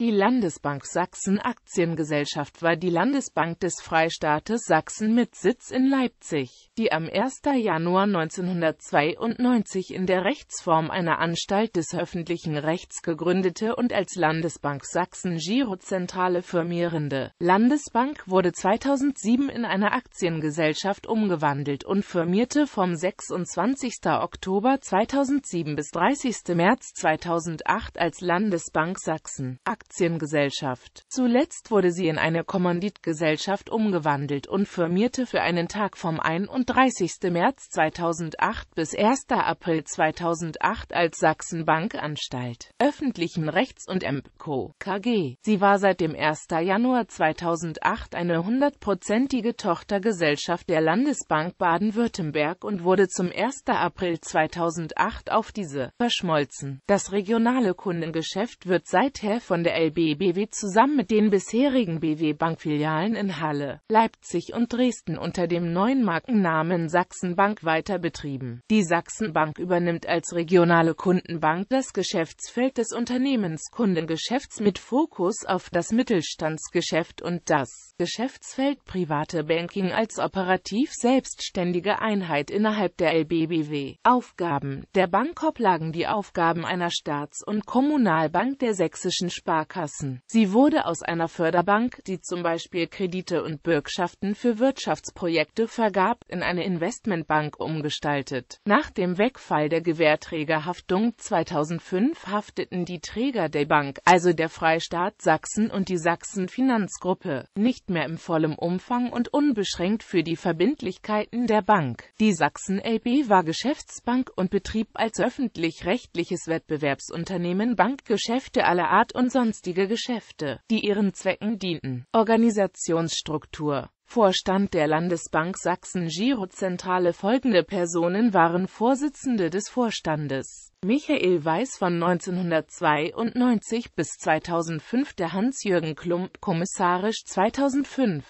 Die Landesbank Sachsen Aktiengesellschaft war die Landesbank des Freistaates Sachsen mit Sitz in Leipzig, die am 1. Januar 1992 in der Rechtsform einer Anstalt des öffentlichen Rechts gegründete und als Landesbank Sachsen Girozentrale firmierende Landesbank wurde 2007 in eine Aktiengesellschaft umgewandelt und firmierte vom 26. Oktober 2007 bis 30. März 2008 als Landesbank Sachsen. Aktiengesellschaft. Zuletzt wurde sie in eine Kommanditgesellschaft umgewandelt und firmierte für einen Tag vom 31. März 2008 bis 1. April 2008 als Sachsenbankanstalt öffentlichen Rechts und Co. KG. Sie war seit dem 1. Januar 2008 eine hundertprozentige Tochtergesellschaft der Landesbank Baden-Württemberg und wurde zum 1. April 2008 auf diese verschmolzen. Das regionale Kundengeschäft wird seither von der HLB BW zusammen mit den bisherigen BW Bankfilialen in Halle, Leipzig und Dresden unter dem neuen Markennamen Sachsenbank weiter betrieben. Die Sachsenbank übernimmt als regionale Kundenbank das Geschäftsfeld des Unternehmens Kundengeschäfts mit Fokus auf das Mittelstandsgeschäft und das Geschäftsfeld Private Banking als operativ selbstständige Einheit innerhalb der LBBW. Aufgaben Der Bankkorb lagen die Aufgaben einer Staats- und Kommunalbank der sächsischen Sparkassen. Sie wurde aus einer Förderbank, die zum Beispiel Kredite und Bürgschaften für Wirtschaftsprojekte vergab, in eine Investmentbank umgestaltet. Nach dem Wegfall der Gewährträgerhaftung 2005 hafteten die Träger der Bank, also der Freistaat Sachsen und die Sachsen Finanzgruppe, nicht mehr im vollen Umfang und unbeschränkt für die Verbindlichkeiten der Bank. Die Sachsen AB war Geschäftsbank und betrieb als öffentlich-rechtliches Wettbewerbsunternehmen Bankgeschäfte aller Art und sonstige Geschäfte, die ihren Zwecken dienten. Organisationsstruktur Vorstand der Landesbank Sachsen Girozentrale Folgende Personen waren Vorsitzende des Vorstandes. Michael Weiß von 1992 bis 2005, der Hans-Jürgen Klump kommissarisch 2005,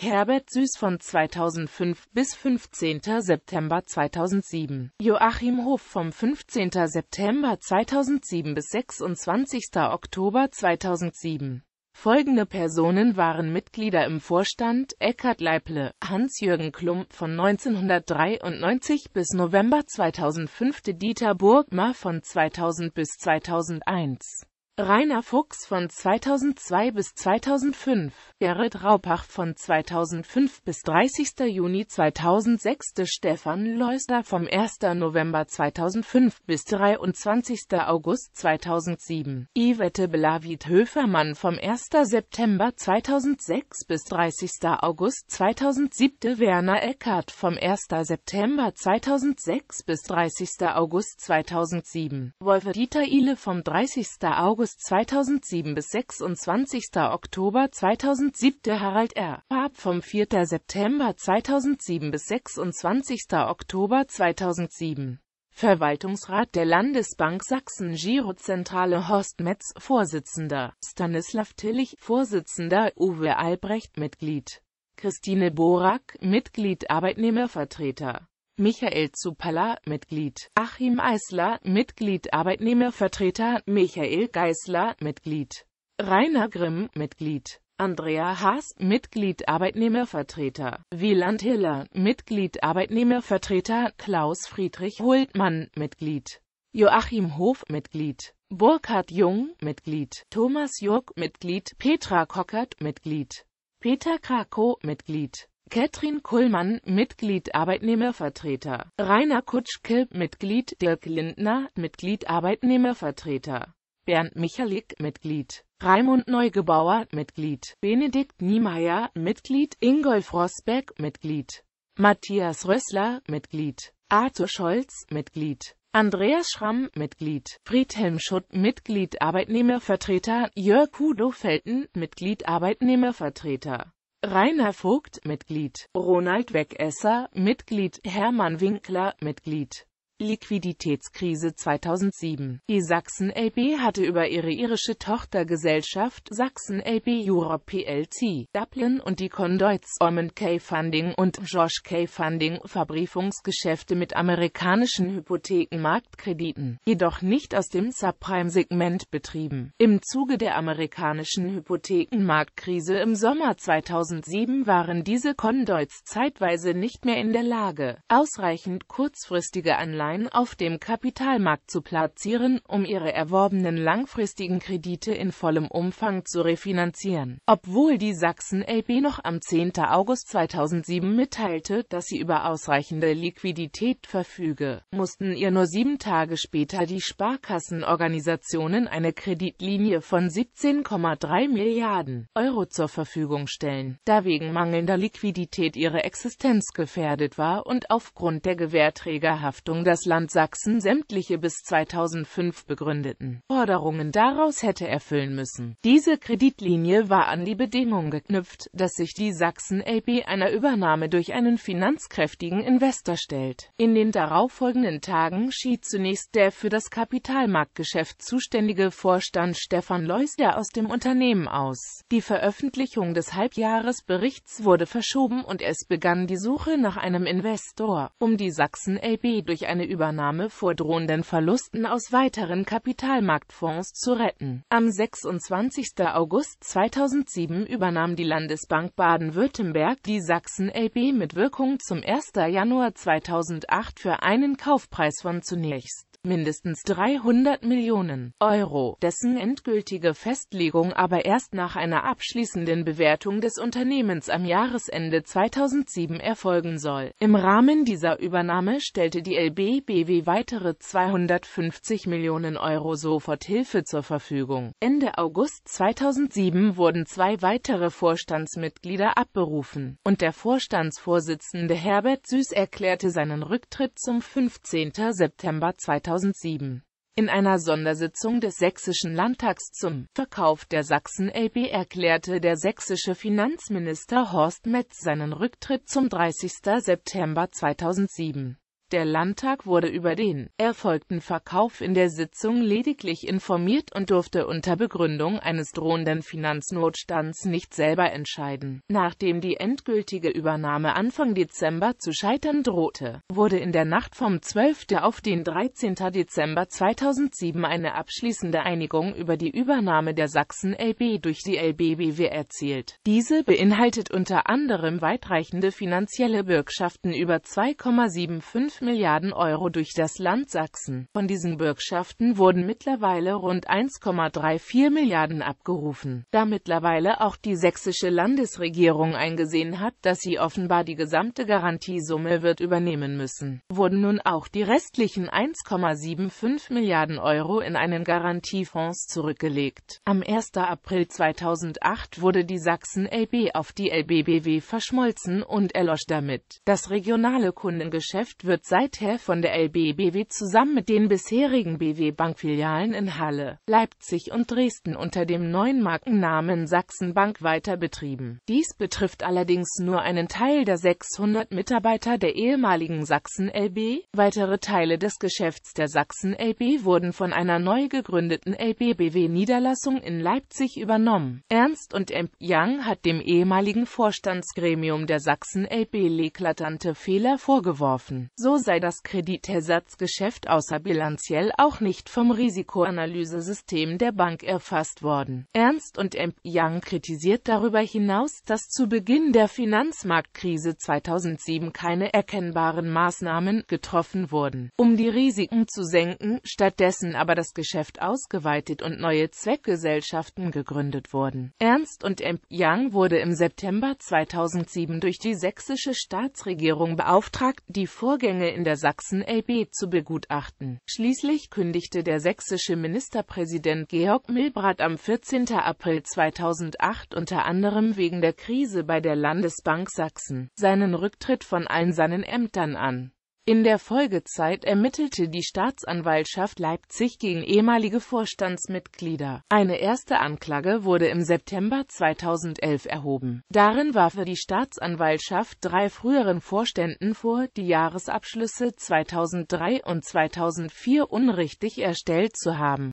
Herbert Süß von 2005 bis 15. September 2007, Joachim Hof vom 15. September 2007 bis 26. Oktober 2007. Folgende Personen waren Mitglieder im Vorstand: Eckhard Leiple, Hans-Jürgen Klump von 1993 bis November 2005, Dieter Burgma von 2000 bis 2001 Rainer Fuchs von 2002 bis 2005, Gerrit Raupach von 2005 bis 30. Juni 2006, Stefan Leuster vom 1. November 2005 bis 23. August 2007, Yvette Belavit Höfermann vom 1. September 2006 bis 30. August 2007, Werner Eckert vom 1. September 2006 bis 30. August 2007, Wolfe Dieter Ile vom 30. August August 2007 bis 26. Oktober 2007 Harald R. Farb vom 4. September 2007 bis 26. Oktober 2007 Verwaltungsrat der Landesbank Sachsen Girozentrale Horst Metz Vorsitzender Stanislav Tillich Vorsitzender Uwe Albrecht Mitglied Christine Borak Mitglied Arbeitnehmervertreter Michael Zupala, Mitglied, Achim Eisler, Mitglied, Arbeitnehmervertreter, Michael Geisler, Mitglied, Rainer Grimm, Mitglied, Andrea Haas, Mitglied Arbeitnehmervertreter, Wieland Hiller, Mitglied Arbeitnehmervertreter, Klaus Friedrich Hultmann, Mitglied, Joachim Hof, Mitglied, Burkhard Jung, Mitglied, Thomas Jörg, Mitglied, Petra Kockert, Mitglied, Peter Krakow, Mitglied, Katrin Kullmann, Mitglied Arbeitnehmervertreter, Rainer Kutschke, Mitglied Dirk Lindner, Mitglied Arbeitnehmervertreter, Bernd Michalik, Mitglied Raimund Neugebauer, Mitglied Benedikt Niemeyer, Mitglied Ingolf Rosberg, Mitglied Matthias Rössler, Mitglied Arthur Scholz, Mitglied Andreas Schramm, Mitglied, Friedhelm Schutt, Mitglied Arbeitnehmervertreter, Jörg Hudo Felten, Mitglied Arbeitnehmervertreter, Rainer Vogt, Mitglied, Ronald Weckesser, Mitglied, Hermann Winkler, Mitglied. Liquiditätskrise 2007 Die Sachsen AB hatte über ihre irische Tochtergesellschaft Sachsen AB Europe plc, Dublin und die Conduits Ormond K. Funding und Josh K. Funding Verbriefungsgeschäfte mit amerikanischen Hypothekenmarktkrediten, jedoch nicht aus dem Subprime-Segment betrieben. Im Zuge der amerikanischen Hypothekenmarktkrise im Sommer 2007 waren diese Conduits zeitweise nicht mehr in der Lage, ausreichend kurzfristige Anleihen Anleihen auf dem Kapitalmarkt zu platzieren, um ihre erworbenen langfristigen Kredite in vollem Umfang zu refinanzieren. Obwohl die Sachsen LB noch am 10. August 2007 mitteilte, dass sie über ausreichende Liquidität verfüge, mussten ihr nur sieben Tage später die Sparkassenorganisationen eine Kreditlinie von 17,3 Milliarden Euro zur Verfügung stellen, da wegen mangelnder Liquidität ihre Existenz gefährdet war und aufgrund der Gewährträgerhaftung das das Land Sachsen sämtliche bis 2005 begründeten Forderungen daraus hätte erfüllen müssen. Diese Kreditlinie war an die Bedingung geknüpft, dass sich die Sachsen LP einer Übernahme durch einen finanzkräftigen Investor stellt. In den darauffolgenden Tagen schied zunächst der für das Kapitalmarktgeschäft zuständige Vorstand Stefan Leusler aus dem Unternehmen aus. Die Veröffentlichung des Halbjahresberichts wurde verschoben und es begann die Suche nach einem Investor, um die Sachsen LP durch eine eine Übernahme vor drohenden Verlusten aus weiteren Kapitalmarktfonds zu retten. Am 26. August 2007 übernahm die Landesbank Baden-Württemberg die Sachsen LB mit Wirkung zum 1. Januar 2008 für einen Kaufpreis von zunächst mindestens 300 Millionen Euro, dessen endgültige Festlegung aber erst nach einer abschließenden Bewertung des Unternehmens am Jahresende 2007 erfolgen soll. Im Rahmen dieser Übernahme stellte die LBBW weitere 250 Millionen Euro Soforthilfe zur Verfügung. Ende August 2007 wurden zwei weitere Vorstandsmitglieder abberufen und der Vorstandsvorsitzende Herbert Süß erklärte seinen Rücktritt zum 15. September 2007. 2007 in einer Sondersitzung des Sächsischen Landtags zum Verkauf der Sachsen-LB erklärte der sächsische Finanzminister Horst Metz seinen Rücktritt zum 30. September 2007. Der Landtag wurde über den erfolgten Verkauf in der Sitzung lediglich informiert und durfte unter Begründung eines drohenden Finanznotstands nicht selber entscheiden. Nachdem die endgültige Übernahme Anfang Dezember zu scheitern drohte, wurde in der Nacht vom 12. auf den 13. Dezember 2007 eine abschließende Einigung über die Übernahme der Sachsen LB durch die LBBW erzielt. Diese beinhaltet unter anderem weitreichende finanzielle Bürgschaften über 2,75 Milliarden Euro durch das Land Sachsen. Von diesen Bürgschaften wurden mittlerweile rund 1,34 Milliarden abgerufen, da mittlerweile auch die sächsische Landesregierung eingesehen hat, dass sie offenbar die gesamte Garantiesumme wird übernehmen müssen, wurden nun auch die restlichen 1,75 Milliarden Euro in einen Garantiefonds zurückgelegt. Am 1. April 2008 wurde die Sachsen LB auf die LBBW verschmolzen und erlosch damit. Das regionale Kundengeschäft wird seither von der LBBW zusammen mit den bisherigen BW Bankfilialen in Halle, Leipzig und Dresden unter dem neuen Markennamen Sachsenbank weiter betrieben. Dies betrifft allerdings nur einen Teil der 600 Mitarbeiter der ehemaligen Sachsen LB. Weitere Teile des Geschäfts der Sachsen LB wurden von einer neu gegründeten LBBW Niederlassung in Leipzig übernommen. Ernst und M. Young hat dem ehemaligen Vorstandsgremium der Sachsen LB leklatante Fehler vorgeworfen. So sei das Kreditersatzgeschäft außerbilanziell auch nicht vom Risikoanalysesystem der Bank erfasst worden. Ernst und M. Young kritisiert darüber hinaus, dass zu Beginn der Finanzmarktkrise 2007 keine erkennbaren Maßnahmen getroffen wurden, um die Risiken zu senken, stattdessen aber das Geschäft ausgeweitet und neue Zweckgesellschaften gegründet wurden. Ernst und M. Young wurde im September 2007 durch die sächsische Staatsregierung beauftragt, die Vorgänge in der Sachsen-LB zu begutachten. Schließlich kündigte der sächsische Ministerpräsident Georg Milbrat am 14. April 2008 unter anderem wegen der Krise bei der Landesbank Sachsen seinen Rücktritt von allen seinen Ämtern an. In der Folgezeit ermittelte die Staatsanwaltschaft Leipzig gegen ehemalige Vorstandsmitglieder. Eine erste Anklage wurde im September 2011 erhoben. Darin warf die Staatsanwaltschaft drei früheren Vorständen vor, die Jahresabschlüsse 2003 und 2004 unrichtig erstellt zu haben